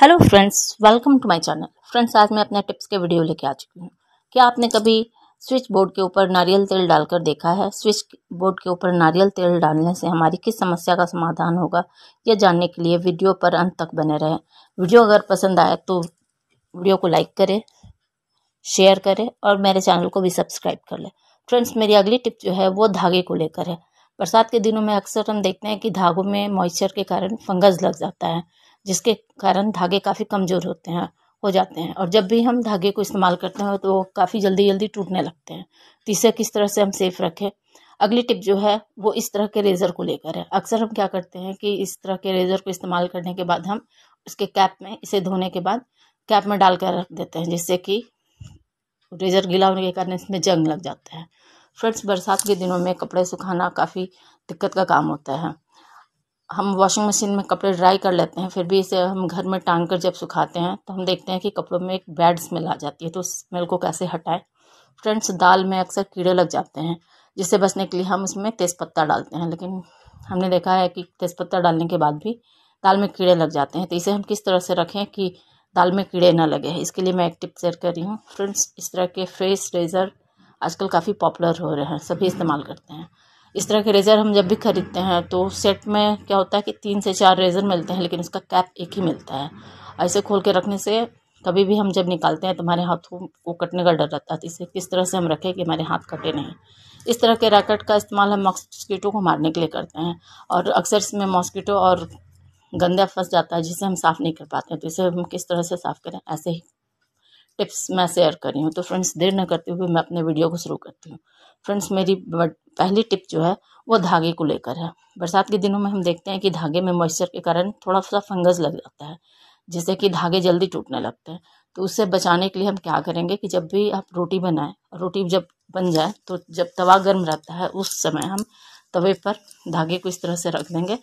hello friends welcome to my channel friends आज मैं अपने टिप्स के वीडियो लेके आ चुकी हूँ क्या आपने कभी स्विच बोर्ड के ऊपर नारियल तेल डालकर देखा है स्विच बोर्ड के ऊपर नारियल तेल डालने से हमारी किस समस्या का समाधान होगा यह जानने के लिए वीडियो पर अंत तक बने रहें वीडियो अगर पसंद आए तो वीडियो को लाइक करें शेयर करें और मेरे चैनल को भी सब्सक्राइब कर लें फ्रेंड्स मेरी अगली टिप जो है वो धागे को लेकर है बरसात के दिनों में अक्सर हम देखते हैं कि धागों में मॉइस्चर के कारण फंगस लग जाता है जिसके कारण धागे काफ़ी कमज़ोर होते हैं हो जाते हैं और जब भी हम धागे को इस्तेमाल करते हैं तो वो काफ़ी जल्दी जल्दी टूटने लगते हैं तो इसे किस तरह से हम सेफ रखें अगली टिप जो है वो इस तरह के रेज़र को लेकर है अक्सर हम क्या करते हैं कि इस तरह के रेज़र को इस्तेमाल करने के बाद हम उसके कैप में इसे धोने के बाद कैप में डाल कर रख देते हैं जिससे कि रेज़र गीला होने के कारण इसमें जंग लग जाता है फ्रेंड्स बरसात के दिनों में कपड़े सुखाना काफ़ी दिक्कत का काम होता है हम वॉशिंग मशीन में कपड़े ड्राई कर लेते हैं फिर भी इसे हम घर में टांग कर जब सुखाते हैं तो हम देखते हैं कि कपड़ों में एक बैड स्मेल आ जाती है तो उस स्मेल को कैसे हटाएं फ्रेंड्स दाल में अक्सर कीड़े लग जाते हैं जिससे बचने के लिए हम इसमें तेज़पत्ता डालते हैं लेकिन हमने देखा है कि तेज़पत्ता डालने के बाद भी दाल में कीड़े लग जाते हैं तो इसे हम किस तरह से रखें कि दाल में कीड़े ना लगे इसके लिए मैं एक टिप शेयर कर रही हूँ फ्रेंड्स इस तरह के फेस रेजर आजकल काफ़ी पॉपुलर हो रहे हैं सभी इस्तेमाल करते हैं इस तरह के रेज़र हम जब भी ख़रीदते हैं तो सेट में क्या होता है कि तीन से चार रेज़र मिलते हैं लेकिन उसका कैप एक ही मिलता है ऐसे खोल के रखने से कभी भी हम जब निकालते हैं तो हमारे हाथों को कटने का डर रहता है तो इसे किस तरह से हम रखें कि हमारे हाथ कटे नहीं इस तरह के रैकेट का इस्तेमाल हम मॉस्किटो को मारने के लिए करते हैं और अक्सर इसमें मॉस्किटो और गंदा फंस जाता है जिसे हम साफ़ नहीं कर पाते हैं तो इसे हम किस तरह से साफ़ करें ऐसे ही टिप्स मैं शेयर करी हूँ तो फ्रेंड्स देर न करते हुए मैं अपने वीडियो को शुरू करती हूँ फ्रेंड्स मेरी पहली टिप जो है वो धागे को लेकर है बरसात के दिनों में हम देखते हैं कि धागे में मॉइस्चर के कारण थोड़ा सा फंगस लग जाता है जिससे कि धागे जल्दी टूटने लगते हैं तो उससे बचाने के लिए हम क्या करेंगे कि जब भी आप रोटी बनाएं रोटी जब बन जाए तो जब तवा गर्म रहता है उस समय हम तवे पर धागे को इस तरह से रख देंगे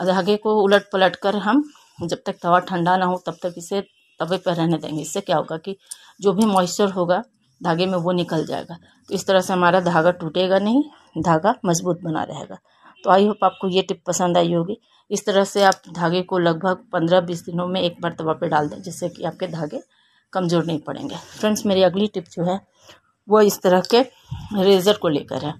और धागे को उलट पलट कर हम जब तक तवा ठंडा ना हो तब तक इसे तवे पर रहने देंगे इससे क्या होगा कि जो भी मॉइस्चर होगा धागे में वो निकल जाएगा तो इस तरह से हमारा धागा टूटेगा नहीं धागा मजबूत बना रहेगा तो आई होप आपको ये टिप पसंद आई होगी इस तरह से आप धागे को लगभग पंद्रह बीस दिनों में एक बार तवा पर डाल दें जिससे कि आपके धागे कमज़ोर नहीं पड़ेंगे फ्रेंड्स मेरी अगली टिप जो है वो इस तरह के रेज़र को लेकर है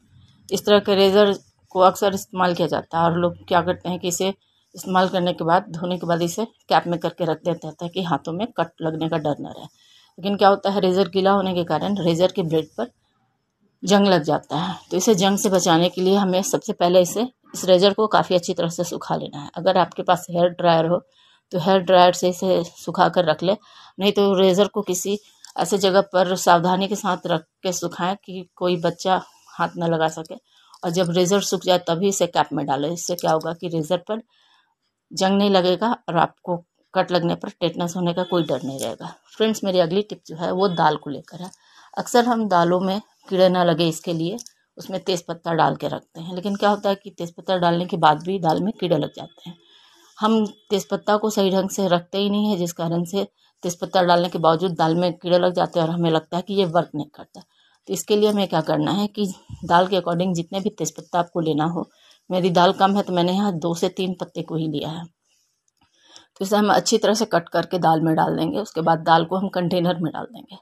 इस तरह के रेज़र को अक्सर इस्तेमाल किया जाता है और लोग क्या करते हैं कि इसे इस्तेमाल करने के बाद धोने के बाद इसे कैप में करके रख देते हैं ताकि हाथों में कट लगने का डर न रहे लेकिन क्या होता है रेज़र गीला होने के कारण रेज़र के ब्लेड पर जंग लग जाता है तो इसे जंग से बचाने के लिए हमें सबसे पहले इसे इस रेज़र को काफ़ी अच्छी तरह से सुखा लेना है अगर आपके पास हेयर ड्रायर हो तो हेयर ड्रायर से इसे सुखा कर रख ले नहीं तो रेज़र को किसी ऐसे जगह पर सावधानी के साथ रख के सुखाएं कि कोई बच्चा हाथ ना लगा सके और जब रेज़र सूख जाए तभी इसे कैप में डालें इससे क्या होगा कि रेज़र पर जंग नहीं लगेगा और आपको कट लगने पर टेटनस होने का कोई डर नहीं रहेगा फ्रेंड्स मेरी अगली टिप जो है वो दाल को लेकर है अक्सर हम दालों में कीड़े ना लगे इसके लिए उसमें तेज़पत्ता डाल के रखते हैं लेकिन क्या होता है कि तेज़पत्ता डालने के बाद भी दाल में कीड़े लग जाते हैं हम तेज़पत्ता को सही ढंग से रखते ही नहीं है जिस कारण से तेज़पत्ता डालने के बावजूद दाल में कीड़े लग जाते हैं और हमें लगता है कि ये वर्क नहीं करता तो इसके लिए हमें क्या करना है कि दाल के अकॉर्डिंग जितने भी तेज़पत्ता आपको लेना हो मेरी दाल कम है तो मैंने यहाँ दो से तीन पत्ते को ही लिया है तो इसे हम अच्छी तरह से कट करके दाल में डाल देंगे उसके बाद दाल को हम कंटेनर में डाल देंगे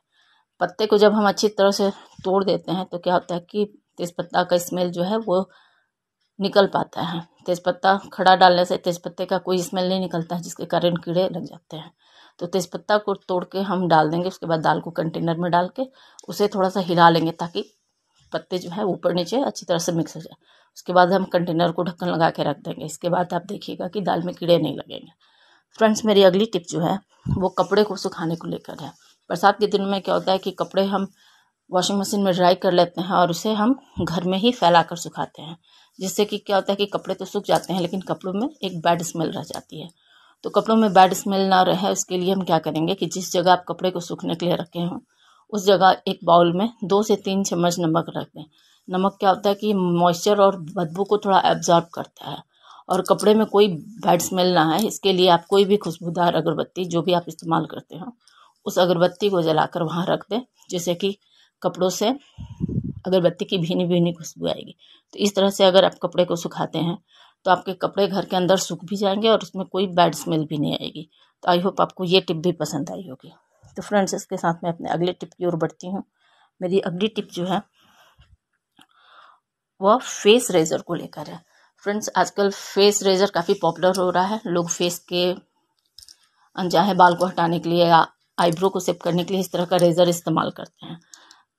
पत्ते को जब हम अच्छी तरह से तोड़ देते हैं तो क्या होता है कि तेज़पत्ता का स्मेल जो है वो निकल पाता है तेज़पत्ता खड़ा डालने से तेज़पत्ते का कोई स्मेल नहीं निकलता है जिसके कारण कीड़े लग जाते हैं तो तेज़पत्ता को तोड़ के हम डाल देंगे उसके बाद दाल को कंटेनर में डाल के उसे थोड़ा सा हिला लेंगे ताकि पत्ते जो है ऊपर नीचे अच्छी तरह से मिक्स हो जाए उसके बाद हम कंटेनर को ढक्कन लगा के रख देंगे इसके बाद आप देखिएगा कि दाल में कीड़े नहीं लगेंगे फ्रेंड्स मेरी अगली टिप जो है वो कपड़े को सुखाने को लेकर है बरसात के दिन में क्या होता है कि कपड़े हम वॉशिंग मशीन में ड्राई कर लेते हैं और उसे हम घर में ही फैला कर सुखाते हैं जिससे कि क्या होता है कि कपड़े तो सूख जाते हैं लेकिन कपड़ों में एक बैड स्मेल रह जाती है तो कपड़ों में बैड स्मेल ना रहे उसके लिए हम क्या करेंगे कि जिस जगह आप कपड़े को सूखने के लिए रखे हों उस जगह एक बाउल में दो से तीन चम्मच नमक रख दें नमक क्या होता है कि मॉइस्चर और बदबू को थोड़ा एब्जॉर्ब करता है और कपड़े में कोई बैड स्मेल ना आए इसके लिए आप कोई भी खुशबूदार अगरबत्ती जो भी आप इस्तेमाल करते हो उस अगरबत्ती को जलाकर वहाँ रख दें जैसे कि कपड़ों से अगरबत्ती की भीनी भीनी खुशबू आएगी तो इस तरह से अगर आप कपड़े को सुखाते हैं तो आपके कपड़े घर के अंदर सूख भी जाएंगे और उसमें कोई बैड स्मेल भी नहीं आएगी तो आई होप आपको ये टिप भी पसंद आई होगी तो फ्रेंड्स इसके साथ मैं अपने अगले टिप की ओर बढ़ती हूँ मेरी अगली टिप जो है वह फेस रेजर को लेकर है फ्रेंड्स आजकल फेस रेजर काफ़ी पॉपुलर हो रहा है लोग फेस के अनजाहे बाल को हटाने के लिए या आईब्रो को सेप करने के लिए इस तरह का रेजर इस्तेमाल करते हैं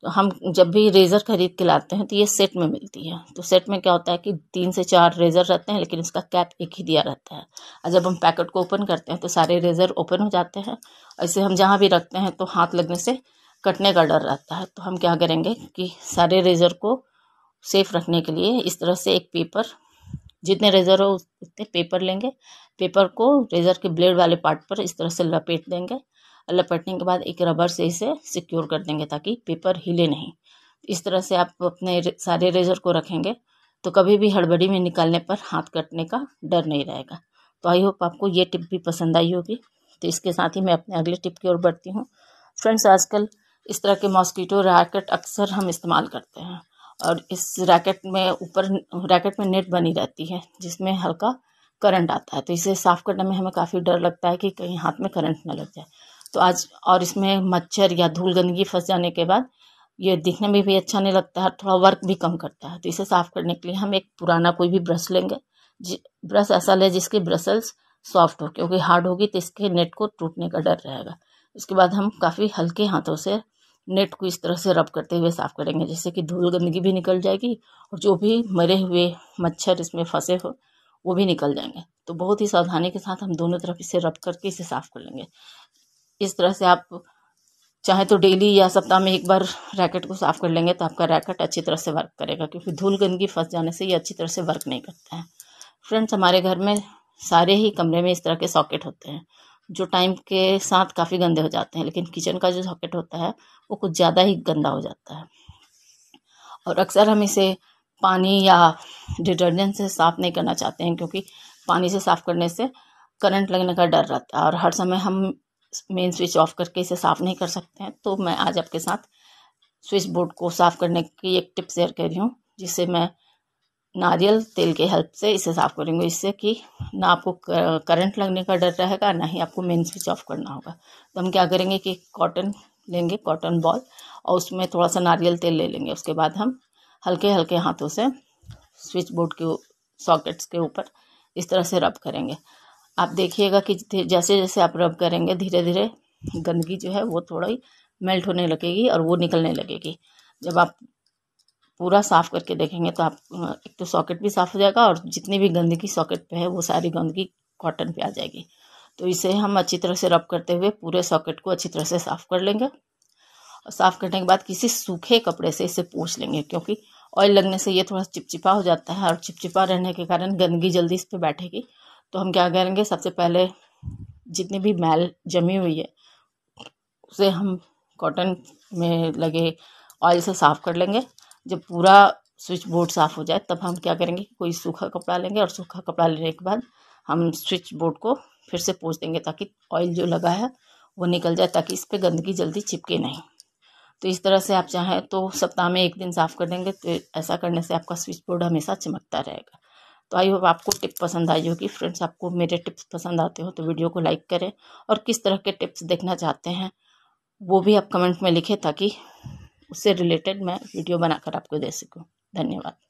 तो हम जब भी रेज़र खरीद के लाते हैं तो ये सेट में मिलती है तो सेट में क्या होता है कि तीन से चार रेज़र रहते हैं लेकिन इसका कैप एक ही दिया रहता है और जब हम पैकेट को ओपन करते हैं तो सारे रेज़र ओपन हो जाते हैं ऐसे हम जहाँ भी रखते हैं तो हाथ लगने से कटने का डर रहता है तो हम क्या करेंगे कि सारे रेज़र को सेफ रखने के लिए इस तरह से एक पेपर जितने रेज़र हो उतने पेपर लेंगे पेपर को रेज़र के ब्लेड वाले पार्ट पर इस तरह से लपेट देंगे लपेटने के बाद एक रबर से इसे सिक्योर कर देंगे ताकि पेपर हिले नहीं इस तरह से आप अपने सारे रेजर को रखेंगे तो कभी भी हड़बड़ी में निकालने पर हाथ कटने का डर नहीं रहेगा तो आई होप आपको ये टिप भी पसंद आई होगी तो इसके साथ ही मैं अपने अगले टिप की ओर बढ़ती हूँ फ्रेंड्स आजकल इस तरह के मॉस्किटो रैकेट अक्सर हम इस्तेमाल करते हैं और इस रैकेट में ऊपर रैकेट में नेट बनी रहती है जिसमें हल्का करंट आता है तो इसे साफ़ करने में हमें काफ़ी डर लगता है कि कहीं हाथ में करंट ना लग जाए तो आज और इसमें मच्छर या धूल गंदगी फंस जाने के बाद ये दिखने में भी अच्छा नहीं लगता है थोड़ा वर्क भी कम करता है तो इसे साफ़ करने के लिए हम एक पुराना कोई भी ब्रश लेंगे ब्रश ऐसा ले जिसके ब्रसल्स सॉफ्ट हो क्योंकि हार्ड होगी तो इसके नेट को टूटने का डर रहेगा उसके बाद हम काफ़ी हल्के हाथों से नेट को इस तरह से रब करते हुए साफ़ करेंगे जैसे कि धूल गंदगी भी निकल जाएगी और जो भी मरे हुए मच्छर इसमें फंसे हो वो भी निकल जाएंगे तो बहुत ही सावधानी के साथ हम दोनों तरफ इसे रब करके इसे साफ़ कर लेंगे इस तरह से आप चाहे तो डेली या सप्ताह में एक बार रैकेट को साफ़ कर लेंगे तो आपका रैकेट अच्छी तरह से वर्क करेगा क्योंकि धूल गंदगी फंस जाने से ये अच्छी तरह से वर्क नहीं करता है फ्रेंड्स हमारे घर में सारे ही कमरे में इस तरह के सॉकेट होते हैं जो टाइम के साथ काफ़ी गंदे हो जाते हैं लेकिन किचन का जो सॉकेट होता है वो कुछ ज़्यादा ही गंदा हो जाता है और अक्सर हम इसे पानी या डिटर्जेंट से साफ़ नहीं करना चाहते हैं क्योंकि पानी से साफ़ करने से करंट लगने का डर रहता है और हर समय हम मेन स्विच ऑफ करके इसे साफ़ नहीं कर सकते हैं तो मैं आज आपके साथ स्विच बोर्ड को साफ़ करने की एक टिप शेयर कर रही हूँ जिससे मैं नारियल तेल के हेल्प से इसे साफ़ करेंगे इससे कि ना आपको करंट लगने का डर रहेगा ना ही आपको मेन स्विच ऑफ करना होगा तो हम क्या करेंगे कि कॉटन लेंगे कॉटन बॉल और उसमें थोड़ा सा नारियल तेल ले लेंगे उसके बाद हम हल्के हल्के हाथों से स्विच बोर्ड के सॉकेट्स के ऊपर इस तरह से रब करेंगे आप देखिएगा कि जैसे जैसे आप रब करेंगे धीरे धीरे गंदगी जो है वो थोड़ा ही मेल्ट होने लगेगी और वो निकलने लगेगी जब आप पूरा साफ़ करके देखेंगे तो आप एक तो सॉकेट भी साफ़ हो जाएगा और जितनी भी गंदगी सॉकेट पे है वो सारी गंदगी कॉटन पे आ जाएगी तो इसे हम अच्छी तरह से रब करते हुए पूरे सॉकेट को अच्छी तरह से साफ़ कर लेंगे और साफ़ करने के बाद किसी सूखे कपड़े से इसे पोछ लेंगे क्योंकि ऑयल लगने से ये थोड़ा चिपचिपा हो जाता है और चिपचिपा रहने के कारण गंदगी जल्दी इस पर बैठेगी तो हम क्या करेंगे सबसे पहले जितनी भी मैल जमी हुई है उसे हम कॉटन में लगे ऑयल से साफ़ कर लेंगे जब पूरा स्विच बोर्ड साफ़ हो जाए तब हम क्या करेंगे कोई सूखा कपड़ा लेंगे और सूखा कपड़ा लेने के बाद हम स्विच बोर्ड को फिर से पोछ देंगे ताकि ऑयल जो लगा है वो निकल जाए ताकि इस पर गंदगी जल्दी चिपके नहीं तो इस तरह से आप चाहें तो सप्ताह में एक दिन साफ़ कर देंगे तो ऐसा करने से आपका स्विच बोर्ड हमेशा चमकता रहेगा तो आई होप आपको टिप पसंद आई होगी फ्रेंड्स आपको मेरे टिप्स पसंद आते हो तो वीडियो को लाइक करें और किस तरह के टिप्स देखना चाहते हैं वो भी आप कमेंट में लिखें ताकि उससे रिलेटेड मैं वीडियो बनाकर आपको दे सकूँ धन्यवाद